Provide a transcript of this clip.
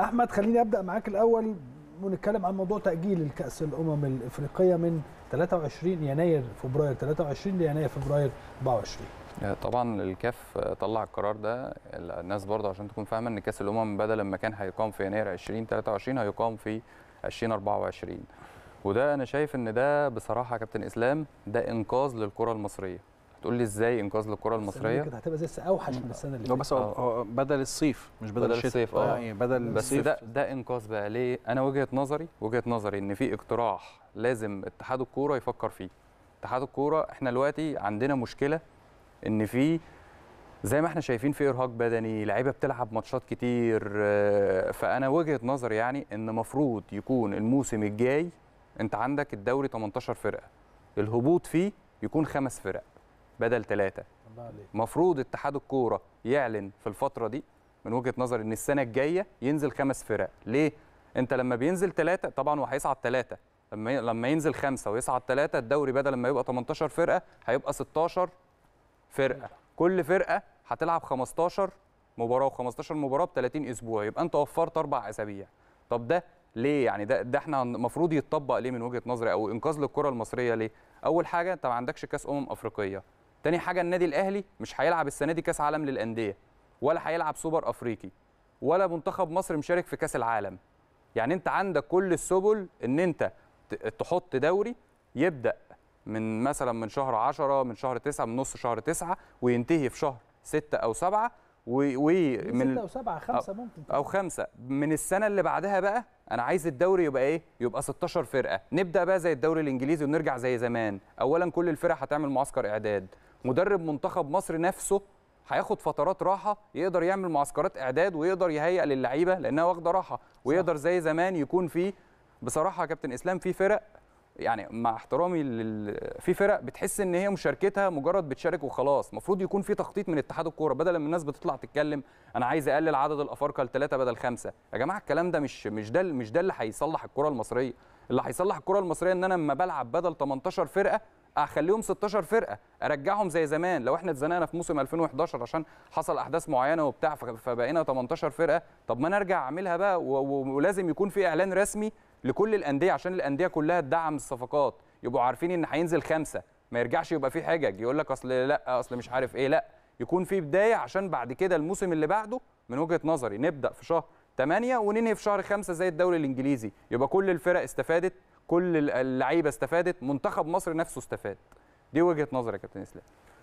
احمد خليني ابدا معاك الاول ونتكلم عن موضوع تاجيل الكاس الامم الافريقيه من 23 يناير فبراير 23 ليناير فبراير 24 آه، طبعا الكاف طلع القرار ده الناس برضه عشان تكون فاهمه ان كاس الامم بدل ما كان هيقام في يناير 2023 هيقام في 2024 وده انا شايف ان ده بصراحه يا كابتن اسلام ده انقاذ للكره المصريه تقول لي ازاي انقاذ للكره المصريه كده هتبقى زي اوحش من السنه اللي فاتت بس أوه. بدل الصيف مش بدل, بدل الشتاء الصيف آه،, اه يعني بدل بس الصيف. ده ده انقاذ بقى ليه انا وجهه نظري وجهه نظري ان في اقتراح لازم اتحاد الكوره يفكر فيه اتحاد الكوره احنا دلوقتي عندنا مشكله ان في زي ما احنا شايفين في ارهاق بدني لعيبه بتلعب ماتشات كتير آه، فانا وجهه نظري يعني ان مفروض يكون الموسم الجاي انت عندك الدوري 18 فرقه الهبوط فيه يكون خمس فرق بدل ثلاثه مفروض اتحاد الكوره يعلن في الفتره دي من وجهه نظري ان السنه الجايه ينزل خمس فرق ليه انت لما بينزل ثلاثه طبعا هو هيصعد ثلاثه لما لما ينزل خمسه ويصعد ثلاثه الدوري بدل ما يبقى 18 فرقه هيبقى 16 فرقه كل فرقه هتلعب 15 مباراه و15 مباراه ب 30 اسبوع يبقى انت وفرت اربع اسابيع طب ده ليه يعني ده ده احنا المفروض يتطبق ليه من وجهه نظري او انقاذ للكره المصريه ليه اول حاجه انت ما عندكش كاس امم افريقيه تاني حاجه النادي الاهلي مش هيلعب السنه دي كاس عالم للانديه ولا هيلعب سوبر افريقي ولا منتخب مصر مشارك في كاس العالم يعني انت عندك كل السبل ان انت تحط دوري يبدا من مثلا من شهر 10 من شهر 9 من نص شهر 9 وينتهي في شهر 6 او 7 ومن 6 او 7 5 ممكن او 5 من السنه اللي بعدها بقى انا عايز الدوري يبقى ايه يبقى 16 فرقه نبدا بقى زي الدوري الانجليزي ونرجع زي زمان اولا كل الفرق هتعمل معسكر اعداد مدرب منتخب مصر نفسه هياخد فترات راحه يقدر يعمل معسكرات اعداد ويقدر يهيئ للعيبه لانها واخده راحه ويقدر زي زمان يكون في بصراحه يا كابتن اسلام في فرق يعني مع احترامي لل... في فرق بتحس ان هي مشاركتها مجرد بتشارك وخلاص المفروض يكون في تخطيط من اتحاد الكوره بدل ما الناس بتطلع تتكلم انا عايز اقلل عدد الافارقه لثلاثه بدل خمسه يا جماعه الكلام ده مش مش ده مش ده اللي هيصلح الكره المصريه اللي هيصلح الكره المصريه ان انا لما بلعب بدل 18 فرقه اخليهم 16 فرقه ارجعهم زي زمان لو احنا اتزنقنا في موسم 2011 عشان حصل احداث معينه وبتاع فبقينا 18 فرقه طب ما انا ارجع اعملها بقى ولازم يكون في اعلان رسمي لكل الانديه عشان الانديه كلها تدعم الصفقات يبقوا عارفين ان هينزل خمسه ما يرجعش يبقى في حجج يقول لك اصل لا اصل مش عارف ايه لا يكون في بدايه عشان بعد كده الموسم اللي بعده من وجهه نظري نبدا في شهر 8 وننهي في شهر 5 زي الدوري الانجليزي يبقى كل الفرق استفادت كل اللعيبه استفادت منتخب مصر نفسه استفاد دي وجهه نظري يا كابتن اسلام